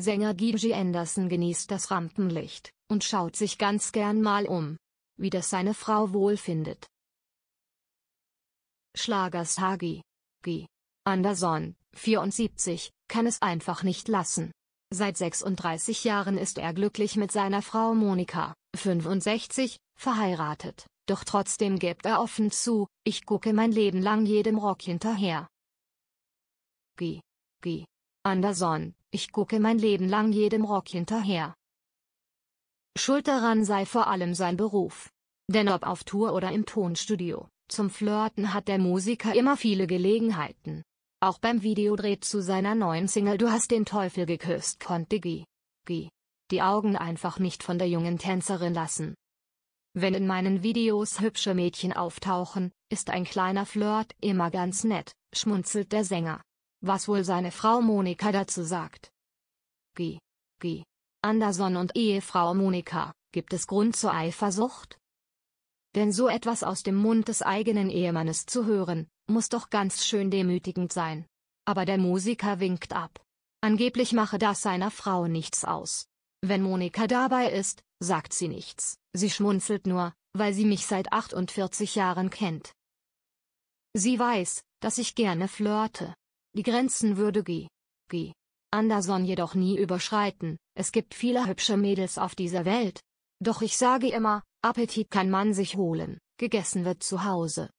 Sänger Gigi Anderson genießt das Rampenlicht und schaut sich ganz gern mal um, wie das seine Frau wohl findet. Schlagerstar G. G. Anderson, 74, kann es einfach nicht lassen. Seit 36 Jahren ist er glücklich mit seiner Frau Monika, 65, verheiratet, doch trotzdem gibt er offen zu, ich gucke mein Leben lang jedem Rock hinterher. G. G. Anderson, ich gucke mein Leben lang jedem Rock hinterher. Schuld daran sei vor allem sein Beruf. Denn ob auf Tour oder im Tonstudio, zum Flirten hat der Musiker immer viele Gelegenheiten. Auch beim Videodreh zu seiner neuen Single Du hast den Teufel geküsst konnte G. G. die Augen einfach nicht von der jungen Tänzerin lassen. Wenn in meinen Videos hübsche Mädchen auftauchen, ist ein kleiner Flirt immer ganz nett, schmunzelt der Sänger was wohl seine Frau Monika dazu sagt. G. G. Anderson und Ehefrau Monika, gibt es Grund zur Eifersucht? Denn so etwas aus dem Mund des eigenen Ehemannes zu hören, muss doch ganz schön demütigend sein. Aber der Musiker winkt ab. Angeblich mache das seiner Frau nichts aus. Wenn Monika dabei ist, sagt sie nichts, sie schmunzelt nur, weil sie mich seit 48 Jahren kennt. Sie weiß, dass ich gerne flirte. Die Grenzen würde G. G. Anderson jedoch nie überschreiten, es gibt viele hübsche Mädels auf dieser Welt. Doch ich sage immer, Appetit kann man sich holen, gegessen wird zu Hause.